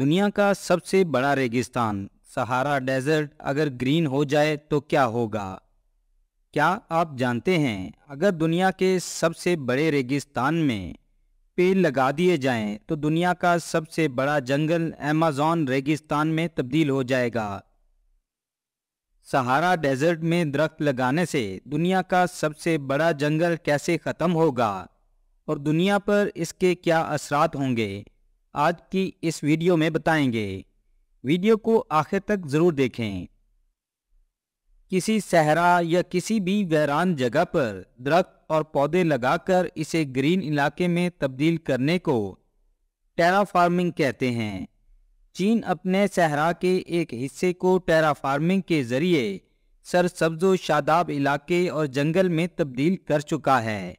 दुनिया का सबसे बड़ा रेगिस्तान सहारा डेजर्ट अगर ग्रीन हो जाए तो क्या होगा क्या आप जानते हैं अगर दुनिया के सबसे बड़े रेगिस्तान में पेड़ लगा दिए जाएं तो दुनिया का सबसे बड़ा जंगल एमेजॉन रेगिस्तान में तब्दील हो जाएगा सहारा डेजर्ट में दरख्त लगाने से दुनिया का सबसे बड़ा जंगल कैसे ख़त्म होगा और दुनिया पर इसके क्या असरात होंगे आज की इस वीडियो में बताएंगे वीडियो को आखिर तक ज़रूर देखें किसी सहरा या किसी भी वैरान जगह पर दरख्त और पौधे लगाकर इसे ग्रीन इलाके में तब्दील करने को टेरा फार्मिंग कहते हैं चीन अपने सहरा के एक हिस्से को टेरा फार्मिंग के ज़रिए सरसब्जो शादाब इलाके और जंगल में तब्दील कर चुका है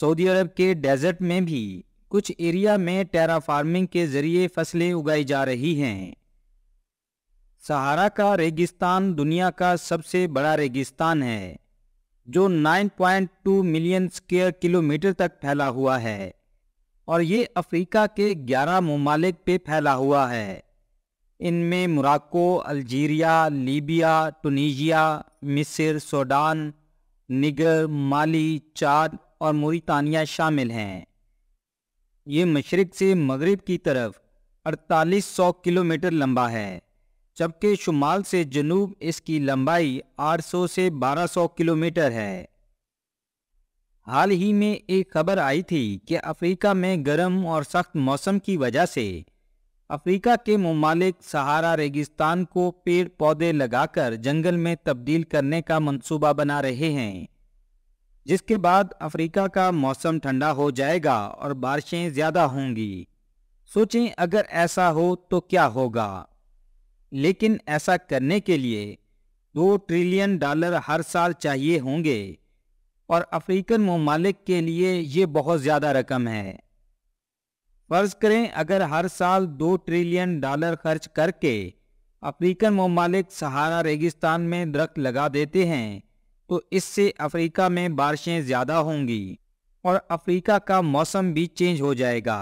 सऊदी अरब के डेजर्ट में भी कुछ एरिया में टेरा फार्मिंग के जरिए फसलें उगाई जा रही हैं सहारा का रेगिस्तान दुनिया का सबसे बड़ा रेगिस्तान है जो 9.2 मिलियन स्क्वेयर किलोमीटर तक फैला हुआ है और ये अफ्रीका के 11 ममालिक पे फैला हुआ है इनमें मुराको अल्जीरिया लीबिया टूनीजिया मिस्र सोडान निगर माली चाद और मोरितानिया शामिल हैं ये मशरक़ से मगरब की तरफ 4800 किलोमीटर लंबा है जबकि शुमाल से जनूब इसकी लंबाई 800 से 1200 किलोमीटर है हाल ही में एक खबर आई थी कि अफ्रीका में गर्म और सख्त मौसम की वजह से अफ्रीका के ममालिक सहारा रेगिस्तान को पेड़ पौधे लगाकर जंगल में तब्दील करने का मंसूबा बना रहे हैं जिसके बाद अफ्रीका का मौसम ठंडा हो जाएगा और बारिशें ज़्यादा होंगी सोचें अगर ऐसा हो तो क्या होगा लेकिन ऐसा करने के लिए दो ट्रिलियन डॉलर हर साल चाहिए होंगे और अफ्रीकन ममालिक के लिए ये बहुत ज़्यादा रकम है फ़र्ज़ करें अगर हर साल दो ट्रिलियन डॉलर खर्च करके अफ्रीकन ममालिक सहारा रेगिस्तान में दरख्त लगा देते हैं तो इससे अफ्रीका में बारिशें ज़्यादा होंगी और अफ्रीका का मौसम भी चेंज हो जाएगा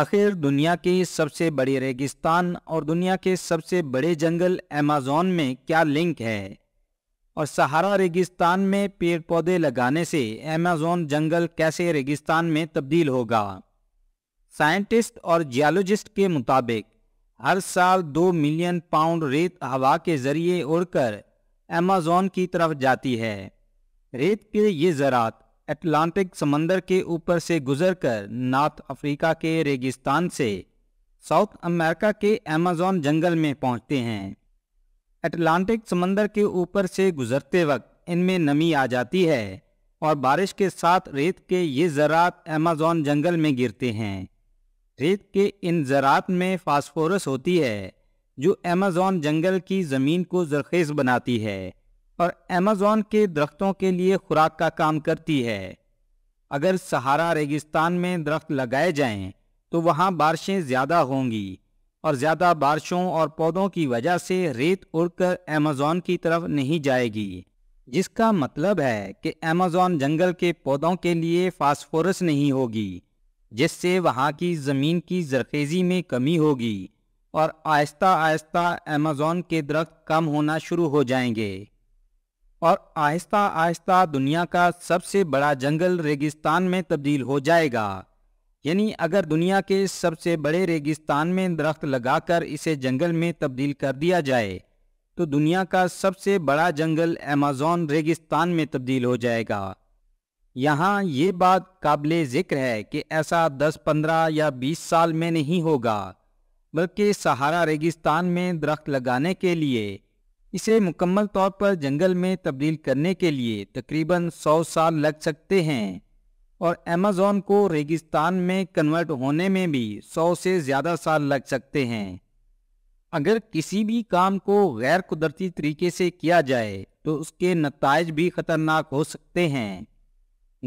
आखिर दुनिया के सबसे बड़े रेगिस्तान और दुनिया के सबसे बड़े जंगल अमेजोन में क्या लिंक है और सहारा रेगिस्तान में पेड़ पौधे लगाने से अमेजोन जंगल कैसे रेगिस्तान में तब्दील होगा साइंटिस्ट और जियोलॉजिस्ट के मुताबिक हर साल दो मिलियन पाउंड रेत हवा के जरिए उड़कर अमेजोन की तरफ जाती है रेत के ये ज़रात अटलांटिक समंदर के ऊपर से गुजरकर नॉर्थ अफ्रीका के रेगिस्तान से साउथ अमेरिका के अमेजोन जंगल में पहुंचते हैं अटलांटिक समंदर के ऊपर से गुजरते वक्त इनमें नमी आ जाती है और बारिश के साथ रेत के ये ज़रात अमेजोन जंगल में गिरते हैं रेत के इन ज़रात में फास्फोरस होती है जो अमेजोन जंगल की ज़मीन को जरखेज बनाती है और अमेजोन के दरख्तों के लिए खुराक का काम करती है अगर सहारा रेगिस्तान में दरख्त लगाए जाएं तो वहाँ बारिशें ज़्यादा होंगी और ज़्यादा बारिशों और पौधों की वजह से रेत उड़कर अमेजोन की तरफ नहीं जाएगी जिसका मतलब है कि अमेज़ॉन जंगल के पौधों के लिए फास्फोरस नहीं होगी जिससे वहाँ की ज़मीन की जरखेज़ी में कमी होगी और आहिस्ता आहिस्ता अमेज़ोन के दरख्त कम होना शुरू हो जाएंगे और आहिस्ता आहिस्ता दुनिया का सबसे बड़ा जंगल रेगिस्तान में तब्दील हो जाएगा यानी अगर दुनिया के सबसे बड़े रेगिस्तान में दरख्त लगाकर इसे जंगल में तब्दील कर दिया जाए तो दुनिया का सबसे बड़ा जंगल अमेज़ोन रेगिस्तान में तब्दील हो जाएगा यहाँ ये बात काबिल ज़िक्र है कि ऐसा 10, 15 या 20 साल में नहीं होगा बल्कि सहारा रेगिस्तान में दरख्त लगाने के लिए इसे मुकम्मल तौर पर जंगल में तब्दील करने के लिए तकरीबन 100 साल लग सकते हैं और अमेज़ोन को रेगिस्तान में कन्वर्ट होने में भी 100 से ज़्यादा साल लग सकते हैं अगर किसी भी काम को गैर कुदरती तरीके से किया जाए तो उसके नतज भी ख़तरनाक हो सकते हैं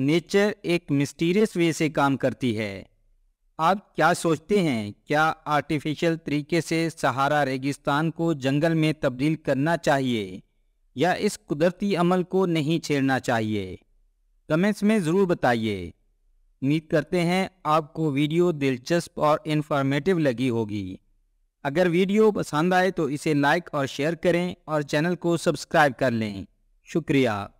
नेचर एक मिस्टीरियस वे से काम करती है आप क्या सोचते हैं क्या आर्टिफिशियल तरीके से सहारा रेगिस्तान को जंगल में तब्दील करना चाहिए या इस कुदरती अमल को नहीं छेड़ना चाहिए कमेंट्स में ज़रूर बताइए उम्मीद करते हैं आपको वीडियो दिलचस्प और इन्फॉर्मेटिव लगी होगी अगर वीडियो पसंद आए तो इसे लाइक और शेयर करें और चैनल को सब्सक्राइब कर लें शुक्रिया